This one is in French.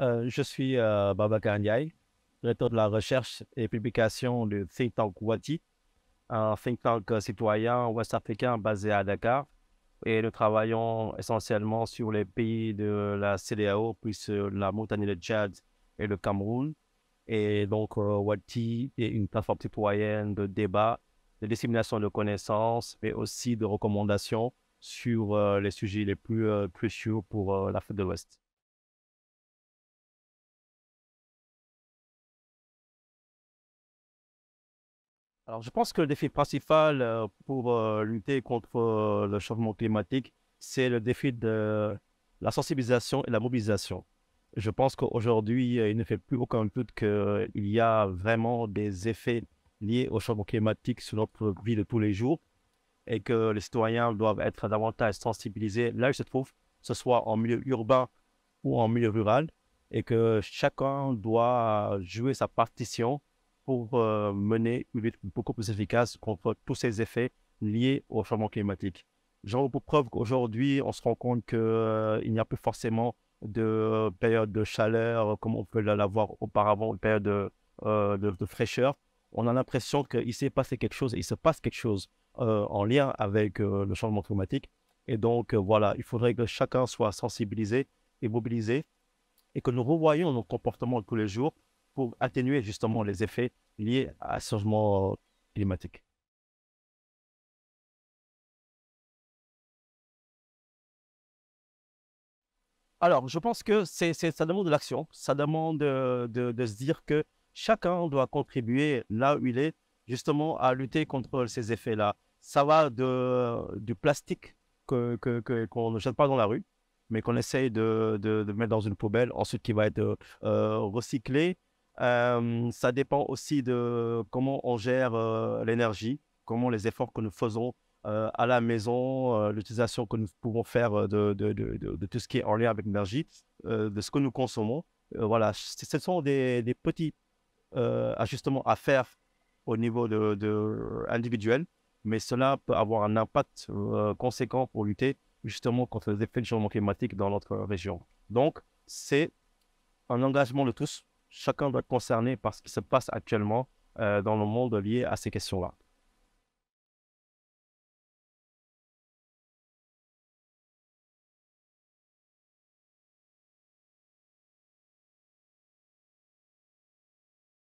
Euh, je suis euh, Baba Kanyai, Ndiaye, directeur de la recherche et publication du think tank Wati, un think tank euh, citoyen ouest-africain basé à Dakar. Et nous travaillons essentiellement sur les pays de la CDAO, puis sur la montagne de Tchad et le Cameroun. Et donc, Wati est une plateforme citoyenne de débat, de dissémination de connaissances, mais aussi de recommandations sur les sujets les plus cruciaux pour l'Afrique de l'Ouest. Alors, je pense que le défi principal euh, pour euh, lutter contre euh, le changement climatique, c'est le défi de la sensibilisation et la mobilisation. Je pense qu'aujourd'hui, il ne fait plus aucun doute qu'il y a vraiment des effets liés au changement climatique sur notre vie de tous les jours et que les citoyens doivent être davantage sensibilisés là où ils se trouvent, que ce soit en milieu urbain ou en milieu rural, et que chacun doit jouer sa partition pour euh, mener une lutte beaucoup plus efficace contre tous ces effets liés au changement climatique. J'en pour preuve qu'aujourd'hui, on se rend compte qu'il euh, il n'y a plus forcément de euh, période de chaleur comme on peut l'avoir auparavant, une période de, de, fraîcheur. On a l'impression qu'il s'est passé quelque chose, il se passe quelque chose en lien avec le changement climatique. Et donc, voilà, il faudrait que chacun soit sensibilisé et mobilisé et que nous revoyions nos comportements tous les jours pour atténuer justement les effets liées à ce changement climatique. Alors, je pense que ça demande de l'action, ça demande euh, de, se dire que chacun doit contribuer là où il est, justement, à lutter contre ces effets-là. Ça va de, du plastique qu'on que, ne jette pas dans la rue, mais qu'on essaye de, de, mettre dans une poubelle, ensuite qui va être euh, recyclé, euh, ça dépend aussi de comment on gère euh, l'énergie, comment les efforts que nous faisons euh, à la maison, l'utilisation que nous pouvons faire de, tout ce qui est en lien avec l'énergie, de ce que nous consommons. voilà, ce sont des, des petits ajustements à faire au niveau de, individuel, mais cela peut avoir un impact conséquent pour lutter justement contre les effets du changement climatique dans notre région. Donc, c'est un engagement de tous chacun doit être concerné par ce qui se passe actuellement euh, dans le monde lié à ces questions-là.